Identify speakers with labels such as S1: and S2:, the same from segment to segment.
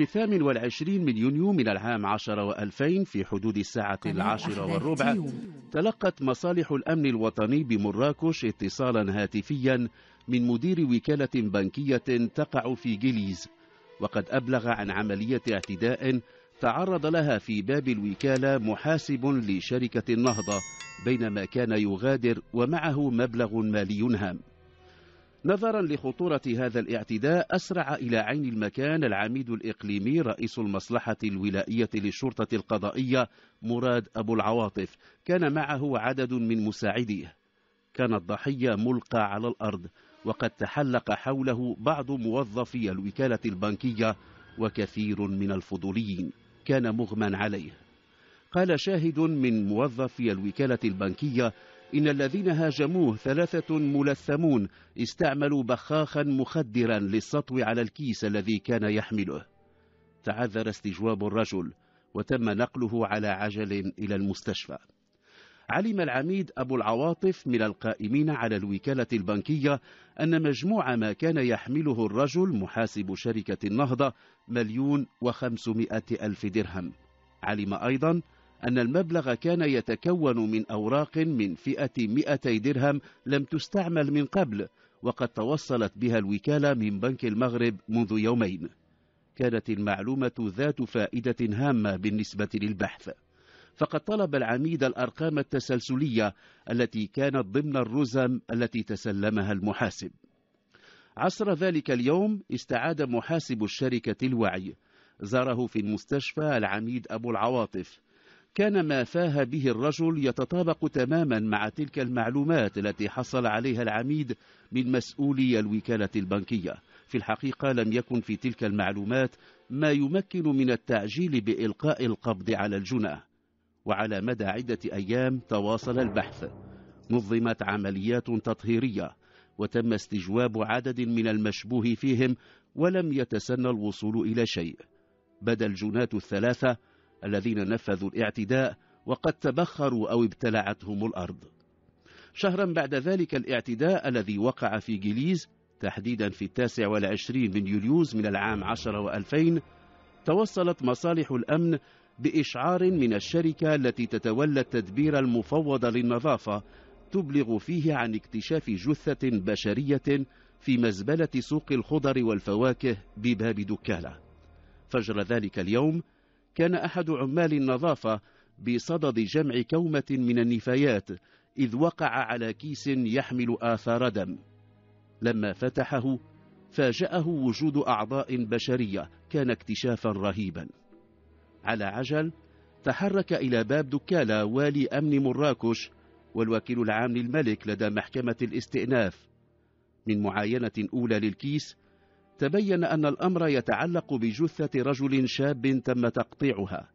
S1: في الثامن والعشرين من يونيو من العام عشر وألفين في حدود الساعة العاشرة والربع تلقت مصالح الأمن الوطني بمراكش اتصالا هاتفيا من مدير وكالة بنكية تقع في جليز وقد أبلغ عن عملية اعتداء تعرض لها في باب الوكالة محاسب لشركة النهضة بينما كان يغادر ومعه مبلغ مالي هام نظرا لخطورة هذا الاعتداء أسرع إلى عين المكان العميد الإقليمي رئيس المصلحة الولائية للشرطة القضائية مراد أبو العواطف كان معه عدد من مساعديه كان الضحية ملقى على الأرض وقد تحلق حوله بعض موظفي الوكالة البنكية وكثير من الفضوليين كان مغمى عليه قال شاهد من موظفي الوكالة البنكية إن الذين هاجموه ثلاثة ملثمون استعملوا بخاخا مخدرا للسطو على الكيس الذي كان يحمله تعذر استجواب الرجل وتم نقله على عجل إلى المستشفى علم العميد أبو العواطف من القائمين على الوكالة البنكية أن مجموع ما كان يحمله الرجل محاسب شركة النهضة مليون وخمسمائة ألف درهم علم أيضا أن المبلغ كان يتكون من أوراق من فئة 200 درهم لم تستعمل من قبل وقد توصلت بها الوكالة من بنك المغرب منذ يومين كانت المعلومة ذات فائدة هامة بالنسبة للبحث فقد طلب العميد الأرقام التسلسلية التي كانت ضمن الرزم التي تسلمها المحاسب عصر ذلك اليوم استعاد محاسب الشركة الوعي زاره في المستشفى العميد أبو العواطف كان ما فاه به الرجل يتطابق تماما مع تلك المعلومات التي حصل عليها العميد من مسؤولي الوكالة البنكية في الحقيقة لم يكن في تلك المعلومات ما يمكن من التعجيل بإلقاء القبض على الجنة وعلى مدى عدة أيام تواصل البحث نظمت عمليات تطهيرية وتم استجواب عدد من المشبوه فيهم ولم يتسنى الوصول إلى شيء بدا الجنات الثلاثة الذين نفذوا الاعتداء وقد تبخروا أو ابتلعتهم الأرض شهرا بعد ذلك الاعتداء الذي وقع في جليز تحديدا في التاسع والعشرين من يوليوز من العام عشر وألفين توصلت مصالح الأمن بإشعار من الشركة التي تتولى التدبير المفوض للنظافة تبلغ فيه عن اكتشاف جثة بشرية في مزبلة سوق الخضر والفواكه بباب دكالة فجر ذلك اليوم كان أحد عمال النظافة بصدد جمع كومة من النفايات إذ وقع على كيس يحمل آثار دم لما فتحه فاجأه وجود أعضاء بشرية كان اكتشافا رهيبا على عجل تحرك إلى باب دكالة والي أمن مراكش والوكيل العام للملك لدى محكمة الاستئناف من معاينة أولى للكيس تبين أن الأمر يتعلق بجثة رجل شاب تم تقطيعها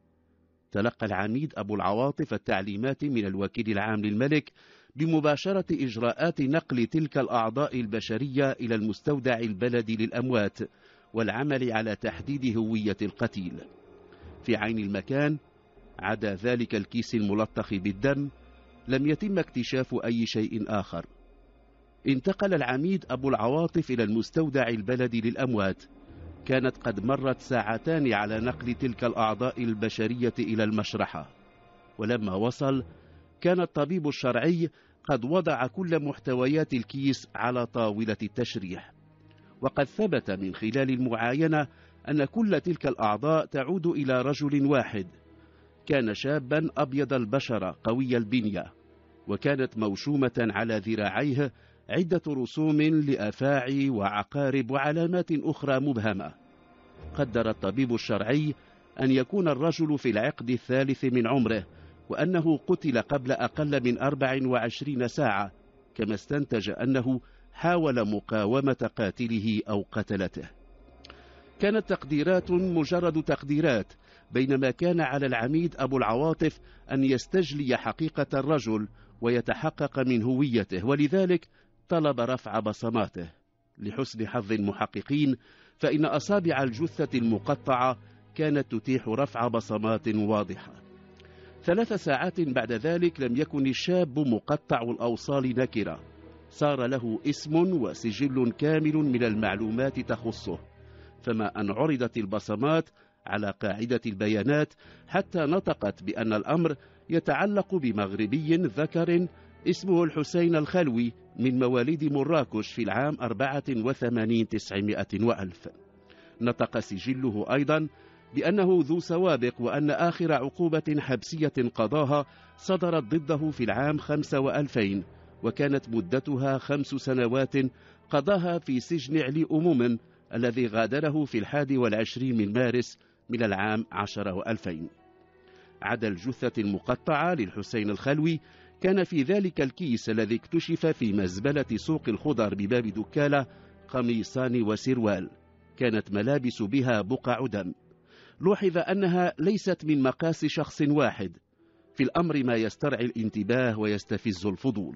S1: تلقى العميد أبو العواطف التعليمات من الوكيل العام للملك بمباشرة إجراءات نقل تلك الأعضاء البشرية إلى المستودع البلدي للأموات والعمل على تحديد هوية القتيل في عين المكان عدا ذلك الكيس الملطخ بالدم لم يتم اكتشاف أي شيء آخر انتقل العميد أبو العواطف إلى المستودع البلدي للأموات كانت قد مرت ساعتان على نقل تلك الأعضاء البشرية إلى المشرحة ولما وصل كان الطبيب الشرعي قد وضع كل محتويات الكيس على طاولة التشريح وقد ثبت من خلال المعاينة أن كل تلك الأعضاء تعود إلى رجل واحد كان شابا أبيض البشرة قوي البنية وكانت موشومة على ذراعيه عدة رسوم لأفاعي وعقارب وعلامات أخرى مبهمة قدر الطبيب الشرعي أن يكون الرجل في العقد الثالث من عمره وأنه قتل قبل أقل من 24 ساعة كما استنتج أنه حاول مقاومة قاتله أو قتلته كانت تقديرات مجرد تقديرات بينما كان على العميد أبو العواطف أن يستجلي حقيقة الرجل ويتحقق من هويته ولذلك طلب رفع بصماته لحسن حظ المحققين فإن أصابع الجثة المقطعة كانت تتيح رفع بصمات واضحة ثلاث ساعات بعد ذلك لم يكن الشاب مقطع الأوصال نكرة صار له اسم وسجل كامل من المعلومات تخصه فما أن عرضت البصمات على قاعدة البيانات حتى نطقت بأن الأمر يتعلق بمغربي ذكر اسمه الحسين الخلوي من مواليد مراكش في العام 84 900 وألف نطق سجله أيضا بأنه ذو سوابق وأن آخر عقوبة حبسية قضاها صدرت ضده في العام 2000 وكانت مدتها خمس سنوات قضاها في سجن علي أموم الذي غادره في الحادي والعشرين من مارس من العام عشر وألفين عدا الجثة المقطعة للحسين الخلوي كان في ذلك الكيس الذي اكتشف في مزبلة سوق الخضر بباب دكالة قميصان وسروال كانت ملابس بها بقع دم لوحظ أنها ليست من مقاس شخص واحد في الأمر ما يسترعي الانتباه ويستفز الفضول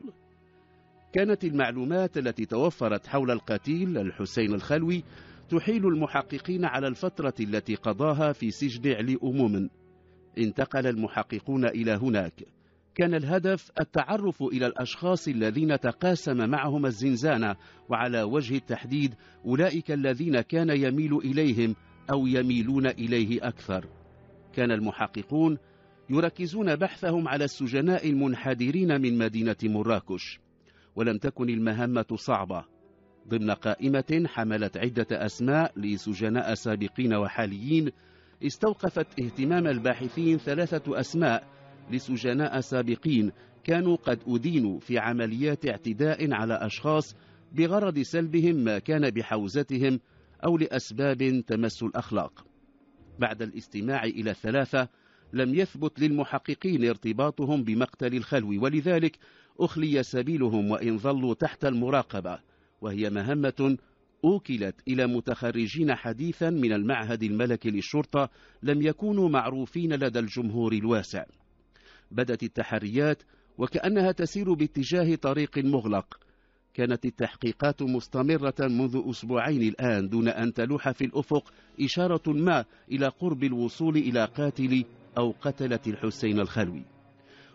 S1: كانت المعلومات التي توفرت حول القتيل الحسين الخلوي تحيل المحققين على الفترة التي قضاها في سجن علي أموم انتقل المحققون إلى هناك كان الهدف التعرف إلى الأشخاص الذين تقاسم معهم الزنزانة وعلى وجه التحديد أولئك الذين كان يميل إليهم أو يميلون إليه أكثر كان المحققون يركزون بحثهم على السجناء المنحدرين من مدينة مراكش ولم تكن المهمة صعبة ضمن قائمة حملت عدة أسماء لسجناء سابقين وحاليين استوقفت اهتمام الباحثين ثلاثة أسماء لسجناء سابقين كانوا قد أدينوا في عمليات اعتداء على أشخاص بغرض سلبهم ما كان بحوزتهم أو لأسباب تمس الأخلاق بعد الاستماع إلى الثلاثة لم يثبت للمحققين ارتباطهم بمقتل الخلوي ولذلك أخلي سبيلهم وإن ظلوا تحت المراقبة وهي مهمة أوكلت إلى متخرجين حديثا من المعهد الملكي للشرطة لم يكونوا معروفين لدى الجمهور الواسع بدت التحريات وكأنها تسير باتجاه طريق مغلق كانت التحقيقات مستمرة منذ أسبوعين الآن دون أن تلوح في الأفق إشارة ما إلى قرب الوصول إلى قاتل أو قتلة الحسين الخلوي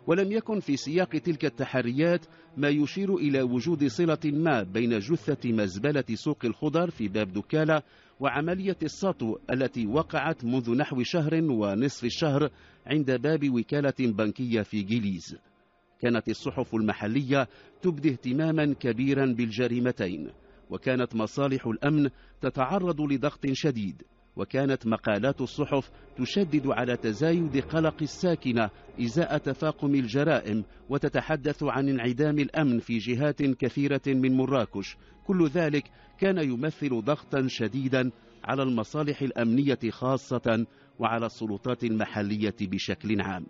S1: ولم يكن في سياق تلك التحريات ما يشير إلى وجود صلة ما بين جثة مزبلة سوق الخضر في باب دكالة وعملية السطو التي وقعت منذ نحو شهر ونصف الشهر عند باب وكالة بنكية في جيليز كانت الصحف المحلية تبدي اهتماما كبيرا بالجريمتين وكانت مصالح الأمن تتعرض لضغط شديد وكانت مقالات الصحف تشدد على تزايد قلق الساكنة إزاء تفاقم الجرائم وتتحدث عن انعدام الأمن في جهات كثيرة من مراكش كل ذلك كان يمثل ضغطا شديدا على المصالح الأمنية خاصة وعلى السلطات المحلية بشكل عام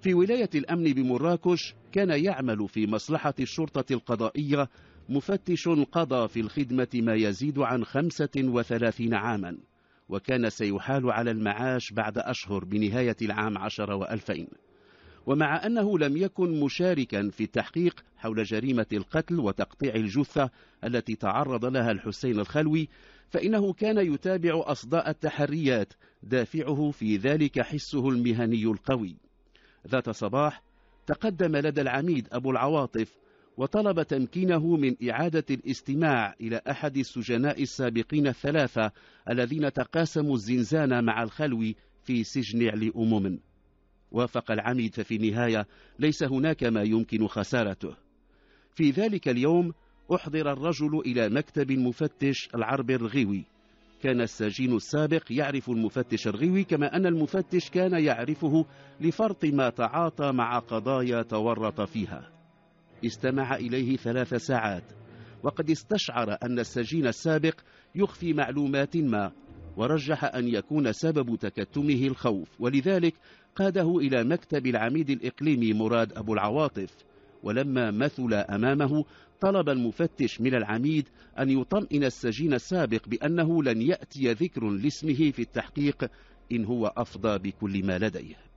S1: في ولاية الأمن بمراكش كان يعمل في مصلحة الشرطة القضائية مفتش قضى في الخدمة ما يزيد عن 35 عاما وكان سيحال على المعاش بعد أشهر بنهاية العام عشر وألفين ومع أنه لم يكن مشاركا في التحقيق حول جريمة القتل وتقطيع الجثة التي تعرض لها الحسين الخلوي فإنه كان يتابع أصداء التحريات دافعه في ذلك حسه المهني القوي ذات صباح تقدم لدى العميد أبو العواطف وطلب تمكينه من إعادة الاستماع إلى أحد السجناء السابقين الثلاثة الذين تقاسموا الزنزانة مع الخلوي في سجن علي أمم وافق العميد ففي النهاية ليس هناك ما يمكن خسارته في ذلك اليوم أحضر الرجل إلى مكتب المفتش العرب الرغيوي كان السجين السابق يعرف المفتش الرغيوي كما أن المفتش كان يعرفه لفرط ما تعاطى مع قضايا تورط فيها استمع إليه ثلاث ساعات وقد استشعر أن السجين السابق يخفي معلومات ما ورجح أن يكون سبب تكتمه الخوف ولذلك قاده إلى مكتب العميد الإقليمي مراد أبو العواطف ولما مثل أمامه طلب المفتش من العميد أن يطمئن السجين السابق بأنه لن يأتي ذكر لاسمه في التحقيق إن هو أفضى بكل ما لديه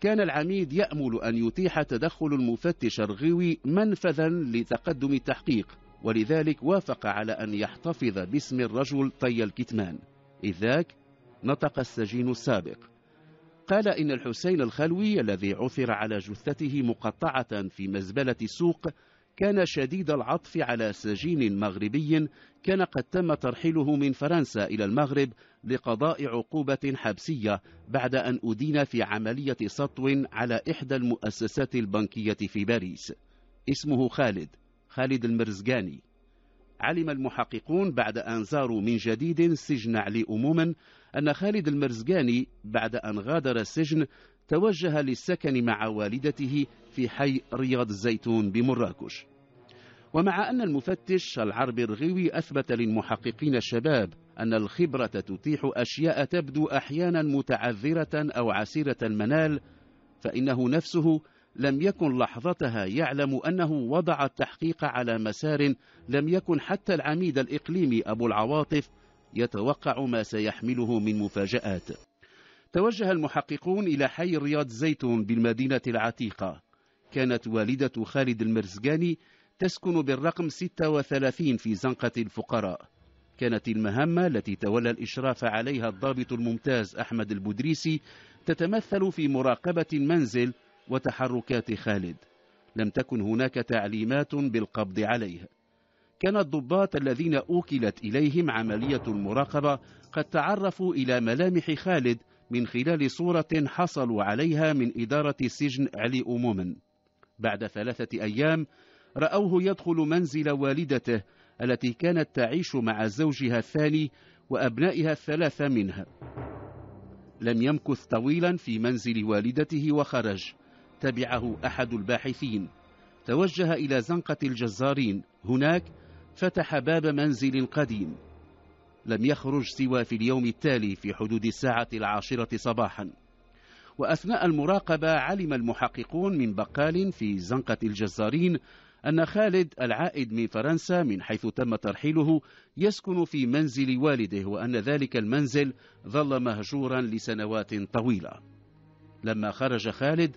S1: كان العميد يأمل أن يتيح تدخل المفتش الغوي منفذا لتقدم التحقيق ولذلك وافق على أن يحتفظ باسم الرجل طي الكتمان إذ ذاك نطق السجين السابق قال إن الحسين الخلوي الذي عثر على جثته مقطعة في مزبلة السوق كان شديد العطف على سجين مغربي كان قد تم ترحيله من فرنسا إلى المغرب لقضاء عقوبة حبسية بعد أن أدين في عملية سطو على إحدى المؤسسات البنكية في باريس اسمه خالد خالد المرزقاني علم المحققون بعد أن زاروا من جديد سجن علي أموما أن خالد المرزقاني بعد أن غادر السجن توجه للسكن مع والدته في حي رياض الزيتون بمراكش ومع أن المفتش العربي الغوي أثبت للمحققين الشباب أن الخبرة تتيح أشياء تبدو أحيانا متعذرة أو عسيرة المنال فإنه نفسه لم يكن لحظتها يعلم أنه وضع التحقيق على مسار لم يكن حتى العميد الإقليمي أبو العواطف يتوقع ما سيحمله من مفاجآت توجه المحققون إلى حي رياض زيتون بالمدينة العتيقة كانت والدة خالد المرزقاني تسكن بالرقم 36 في زنقة الفقراء كانت المهمة التي تولى الإشراف عليها الضابط الممتاز أحمد البدريسي تتمثل في مراقبة المنزل وتحركات خالد لم تكن هناك تعليمات بالقبض عليه كان الضباط الذين أوكلت إليهم عملية المراقبة قد تعرفوا إلى ملامح خالد من خلال صورة حصلوا عليها من إدارة سجن علي أمومن بعد ثلاثة أيام رأوه يدخل منزل والدته التي كانت تعيش مع زوجها الثاني وأبنائها الثلاثة منها لم يمكث طويلا في منزل والدته وخرج تبعه أحد الباحثين توجه إلى زنقة الجزارين هناك فتح باب منزل قديم لم يخرج سوى في اليوم التالي في حدود الساعة العاشرة صباحاً وأثناء المراقبة علم المحققون من بقال في زنقة الجزارين أن خالد العائد من فرنسا من حيث تم ترحيله يسكن في منزل والده وأن ذلك المنزل ظل مهجورا لسنوات طويلة لما خرج خالد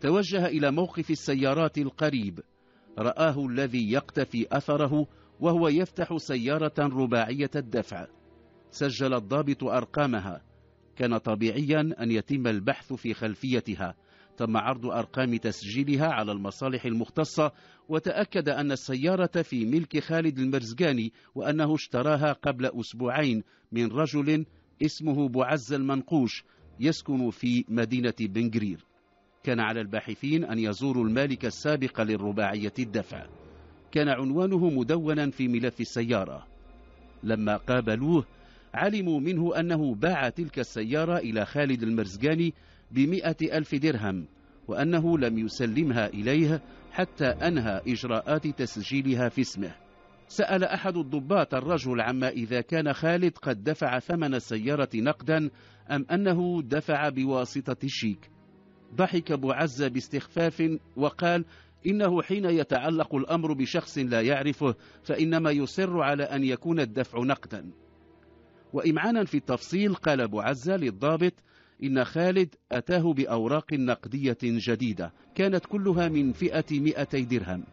S1: توجه إلى موقف السيارات القريب رآه الذي يقتفي أثره وهو يفتح سيارة رباعية الدفع سجل الضابط أرقامها كان طبيعيا أن يتم البحث في خلفيتها تم عرض أرقام تسجيلها على المصالح المختصة وتأكد أن السيارة في ملك خالد المرزقاني وأنه اشتراها قبل أسبوعين من رجل اسمه بوعز المنقوش يسكن في مدينة بنجرير كان على الباحثين أن يزوروا المالك السابق للرباعية الدفع كان عنوانه مدونا في ملف السيارة لما قابلوه علموا منه أنه باع تلك السيارة إلى خالد المرزقاني بمئة ألف درهم وأنه لم يسلمها إليه حتى أنهى إجراءات تسجيلها في اسمه سأل أحد الضباط الرجل عما إذا كان خالد قد دفع ثمن السيارة نقدا أم أنه دفع بواسطة الشيك ضحك أبو عزة باستخفاف وقال إنه حين يتعلق الأمر بشخص لا يعرفه فإنما يصر على أن يكون الدفع نقدا وإمعانا في التفصيل قال أبو عزة للضابط إن خالد أتاه بأوراق نقدية جديدة كانت كلها من فئة 200 درهم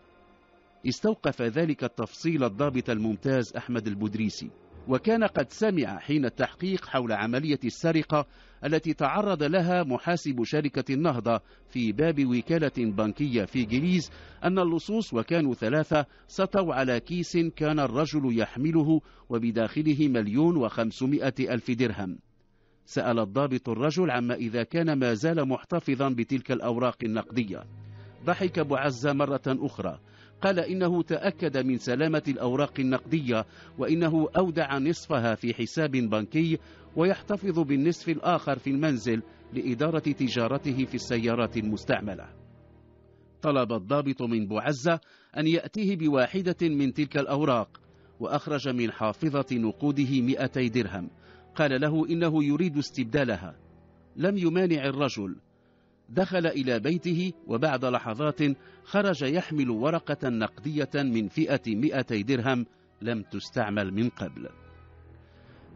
S1: استوقف ذلك التفصيل الضابط الممتاز أحمد البدريسي وكان قد سمع حين التحقيق حول عملية السرقة التي تعرض لها محاسب شركة النهضة في باب وكالة بنكية في جليز أن اللصوص وكانوا ثلاثة سطوا على كيس كان الرجل يحمله وبداخله مليون وخمسمائة ألف درهم سأل الضابط الرجل عما إذا كان ما زال محتفظا بتلك الأوراق النقدية ضحك بعزة مرة أخرى قال إنه تأكد من سلامة الأوراق النقدية وإنه أودع نصفها في حساب بنكي ويحتفظ بالنصف الآخر في المنزل لإدارة تجارته في السيارات المستعملة طلب الضابط من بوعزة أن يأتيه بواحدة من تلك الأوراق وأخرج من حافظة نقوده مئتي درهم قال له إنه يريد استبدالها لم يمانع الرجل دخل إلى بيته وبعد لحظات خرج يحمل ورقة نقدية من فئة مئتي درهم لم تستعمل من قبل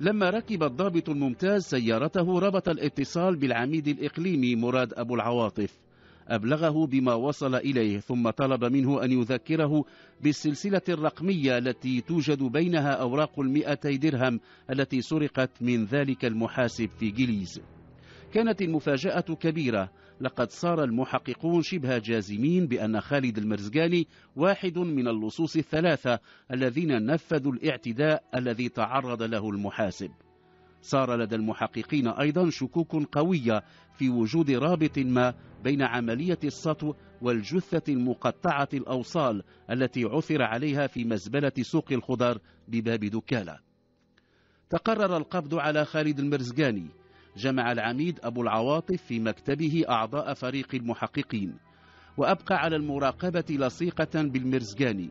S1: لما ركب الضابط الممتاز سيارته ربط الاتصال بالعميد الإقليمي مراد أبو العواطف أبلغه بما وصل إليه ثم طلب منه أن يذكره بالسلسلة الرقمية التي توجد بينها أوراق المئتي درهم التي سرقت من ذلك المحاسب في جليز كانت المفاجأة كبيرة لقد صار المحققون شبه جازمين بأن خالد المرزقاني واحد من اللصوص الثلاثة الذين نفذوا الاعتداء الذي تعرض له المحاسب صار لدى المحققين أيضا شكوك قوية في وجود رابط ما بين عملية السطو والجثة المقطعة الأوصال التي عثر عليها في مزبلة سوق الخضر بباب دكالة تقرر القبض على خالد المرزقاني جمع العميد أبو العواطف في مكتبه أعضاء فريق المحققين وأبقى على المراقبة لصيقة بالمرزقاني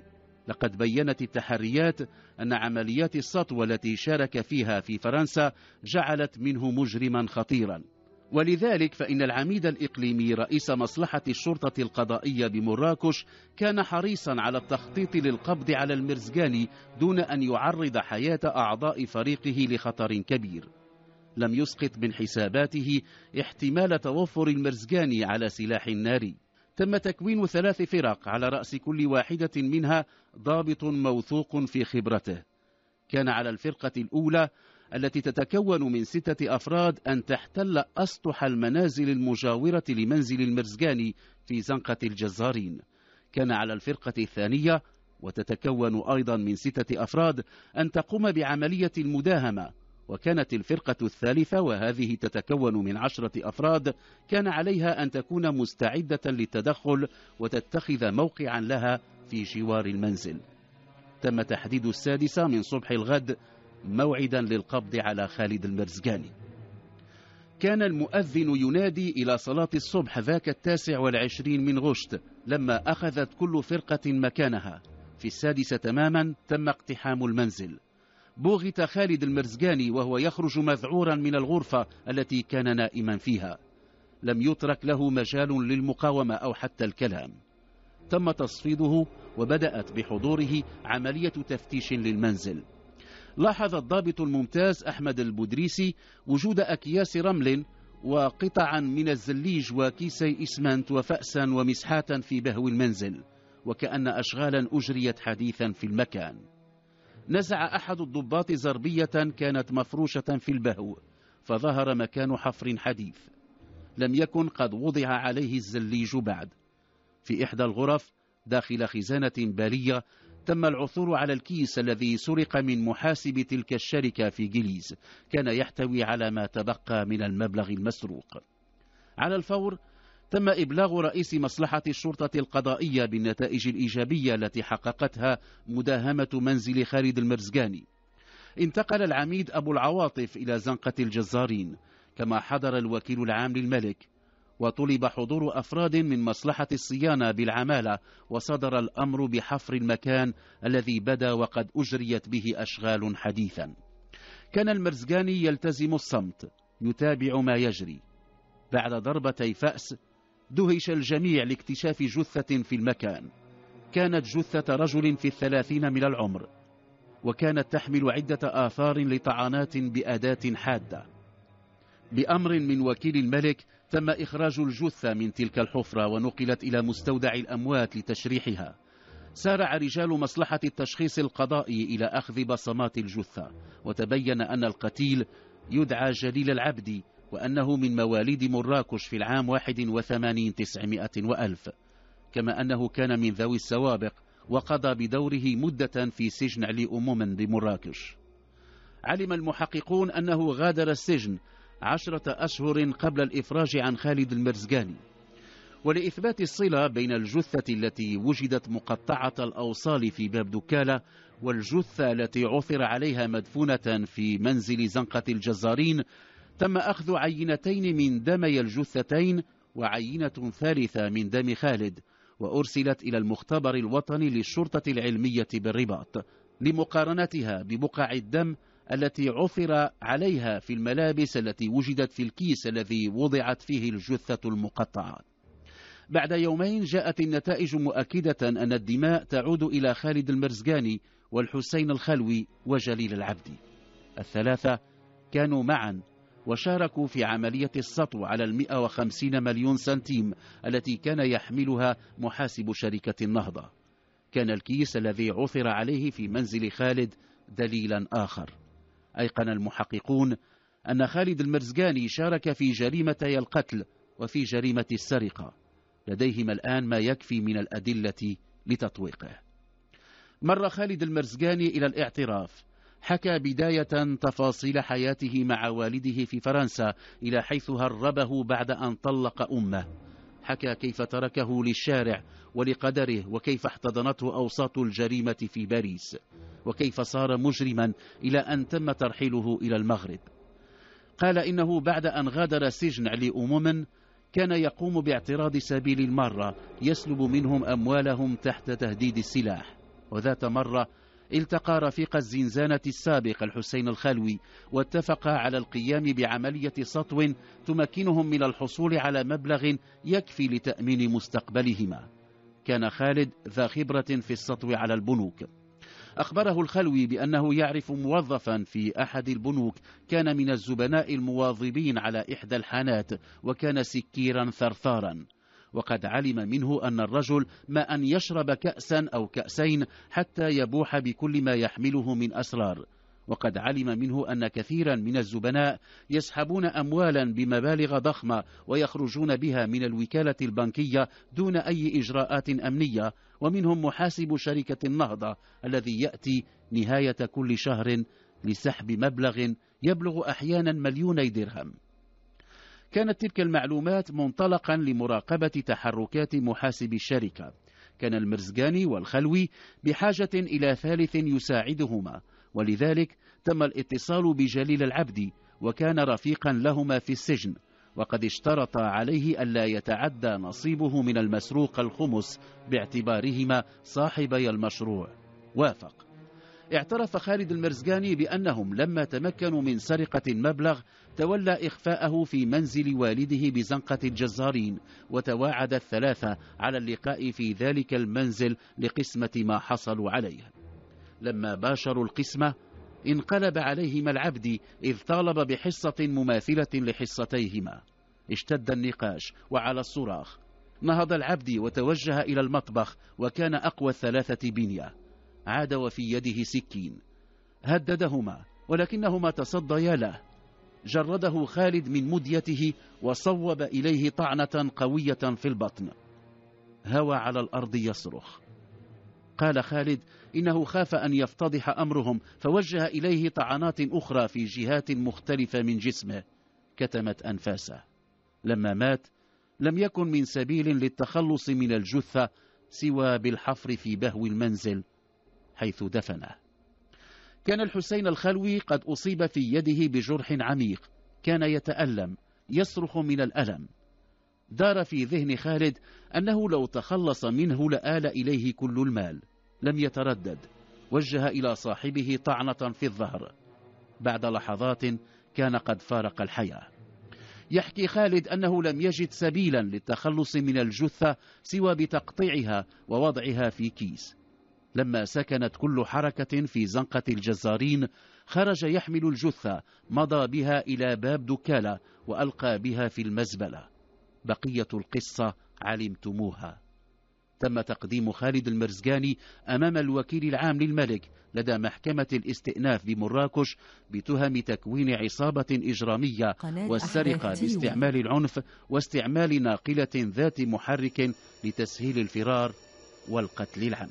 S1: لقد بينت التحريات أن عمليات السطو التي شارك فيها في فرنسا جعلت منه مجرما خطيرا ولذلك فإن العميد الإقليمي رئيس مصلحة الشرطة القضائية بمراكش كان حريصا على التخطيط للقبض على المرزقاني دون أن يعرض حياة أعضاء فريقه لخطر كبير لم يسقط من حساباته احتمال توفر المرزقاني على سلاح ناري تم تكوين ثلاث فرق على رأس كل واحدة منها ضابط موثوق في خبرته كان على الفرقة الأولى التي تتكون من ستة أفراد أن تحتل أسطح المنازل المجاورة لمنزل المرزقاني في زنقة الجزارين كان على الفرقة الثانية وتتكون أيضا من ستة أفراد أن تقوم بعملية المداهمة وكانت الفرقة الثالثة وهذه تتكون من عشرة أفراد كان عليها أن تكون مستعدة للتدخل وتتخذ موقعا لها في جوار المنزل تم تحديد السادسة من صبح الغد موعدا للقبض على خالد المرزقاني كان المؤذن ينادي إلى صلاة الصبح ذاك التاسع والعشرين من غشت لما أخذت كل فرقة مكانها في السادسة تماما تم اقتحام المنزل بوغت خالد المرزقاني وهو يخرج مذعورا من الغرفة التي كان نائما فيها لم يترك له مجال للمقاومة أو حتى الكلام تم تصفيده وبدأت بحضوره عملية تفتيش للمنزل لاحظ الضابط الممتاز أحمد البودريسي وجود أكياس رمل وقطعا من الزليج وكيسي إسمنت وفأسا ومسحاتا في بهو المنزل وكأن أشغالا أجريت حديثا في المكان نزع أحد الضباط زربية كانت مفروشة في البهو فظهر مكان حفر حديث لم يكن قد وضع عليه الزليج بعد في إحدى الغرف داخل خزانة بالية تم العثور على الكيس الذي سرق من محاسب تلك الشركة في جليز كان يحتوي على ما تبقى من المبلغ المسروق على الفور تم إبلاغ رئيس مصلحة الشرطة القضائية بالنتائج الإيجابية التي حققتها مداهمة منزل خالد المرزقاني انتقل العميد أبو العواطف إلى زنقة الجزارين كما حضر الوكيل العام للملك وطلب حضور أفراد من مصلحة الصيانة بالعمالة وصدر الأمر بحفر المكان الذي بدا وقد أجريت به أشغال حديثا كان المرزقاني يلتزم الصمت يتابع ما يجري بعد ضربتي فأس دهش الجميع لاكتشاف جثة في المكان كانت جثة رجل في الثلاثين من العمر وكانت تحمل عدة آثار لطعنات بأداة حادة بأمر من وكيل الملك تم إخراج الجثة من تلك الحفرة ونقلت إلى مستودع الأموات لتشريحها سارع رجال مصلحة التشخيص القضائي إلى أخذ بصمات الجثة وتبين أن القتيل يدعى جليل العبدي وأنه من مواليد مراكش في العام 81 900 وألف كما أنه كان من ذوي السوابق وقضى بدوره مدة في سجن علي أموما بمراكش علم المحققون أنه غادر السجن عشرة أشهر قبل الإفراج عن خالد المرزقاني ولإثبات الصلة بين الجثة التي وجدت مقطعة الأوصال في باب دكالة والجثة التي عثر عليها مدفونة في منزل زنقة الجزارين تم أخذ عينتين من دمي الجثتين وعينة ثالثة من دم خالد وأرسلت إلى المختبر الوطني للشرطة العلمية بالرباط لمقارنتها ببقع الدم التي عثر عليها في الملابس التي وجدت في الكيس الذي وضعت فيه الجثة المقطعة بعد يومين جاءت النتائج مؤكدة أن الدماء تعود إلى خالد المرزقاني والحسين الخلوي وجليل العبدي الثلاثة كانوا معا وشاركوا في عملية السطو على ال 150 مليون سنتيم التي كان يحملها محاسب شركة النهضة كان الكيس الذي عثر عليه في منزل خالد دليلا آخر أيقن المحققون أن خالد المرزقاني شارك في جريمتي القتل وفي جريمة السرقة لديهم الآن ما يكفي من الأدلة لتطويقه مر خالد المرزقاني إلى الاعتراف حكى بداية تفاصيل حياته مع والده في فرنسا إلى حيث هربه بعد أن طلق أمه حكى كيف تركه للشارع ولقدره وكيف احتضنته أوساط الجريمة في باريس وكيف صار مجرما إلى أن تم ترحيله إلى المغرب قال إنه بعد أن غادر سجن لأمم كان يقوم باعتراض سبيل المارة يسلب منهم أموالهم تحت تهديد السلاح وذات مرة التقى رفيق الزنزانة السابق الحسين الخلوي واتفقا على القيام بعملية سطو تمكنهم من الحصول على مبلغ يكفي لتأمين مستقبلهما كان خالد ذا خبرة في السطو على البنوك أخبره الخلوي بأنه يعرف موظفا في أحد البنوك كان من الزبناء المواظبين على إحدى الحانات وكان سكيرا ثرثارا وقد علم منه أن الرجل ما أن يشرب كأسا أو كأسين حتى يبوح بكل ما يحمله من أسرار وقد علم منه أن كثيرا من الزبناء يسحبون أموالا بمبالغ ضخمة ويخرجون بها من الوكالة البنكية دون أي إجراءات أمنية ومنهم محاسب شركة النهضة الذي يأتي نهاية كل شهر لسحب مبلغ يبلغ أحيانا مليوني درهم كانت تلك المعلومات منطلقا لمراقبة تحركات محاسب الشركة كان المرزقاني والخلوي بحاجة إلى ثالث يساعدهما ولذلك تم الاتصال بجليل العبدي وكان رفيقا لهما في السجن وقد اشترط عليه ألا يتعدى نصيبه من المسروق الخمس باعتبارهما صاحبي المشروع وافق اعترف خالد المرزقاني بأنهم لما تمكنوا من سرقة المبلغ تولى إخفاءه في منزل والده بزنقة الجزارين وتواعد الثلاثة على اللقاء في ذلك المنزل لقسمة ما حصلوا عليه لما باشروا القسمة انقلب عليهما العبد إذ طالب بحصة مماثلة لحصتيهما اشتد النقاش وعلى الصراخ نهض العبد وتوجه إلى المطبخ وكان أقوى الثلاثة بنية عاد وفي يده سكين هددهما ولكنهما تصديا له جرده خالد من مديته وصوب إليه طعنة قوية في البطن هوى على الأرض يصرخ قال خالد إنه خاف أن يفتضح أمرهم فوجه إليه طعنات أخرى في جهات مختلفة من جسمه كتمت أنفاسه لما مات لم يكن من سبيل للتخلص من الجثة سوى بالحفر في بهو المنزل حيث دفنه كان الحسين الخلوي قد أصيب في يده بجرح عميق كان يتألم يصرخ من الألم دار في ذهن خالد أنه لو تخلص منه لآل إليه كل المال لم يتردد وجه إلى صاحبه طعنة في الظهر بعد لحظات كان قد فارق الحياة يحكي خالد أنه لم يجد سبيلا للتخلص من الجثة سوى بتقطيعها ووضعها في كيس لما سكنت كل حركة في زنقة الجزارين خرج يحمل الجثة مضى بها إلى باب دكالة وألقى بها في المزبلة بقية القصة علمتموها تم تقديم خالد المرزقاني أمام الوكيل العام للملك لدى محكمة الاستئناف بمراكش بتهم تكوين عصابة إجرامية والسرقة باستعمال العنف واستعمال ناقلة ذات محرك لتسهيل الفرار والقتل العام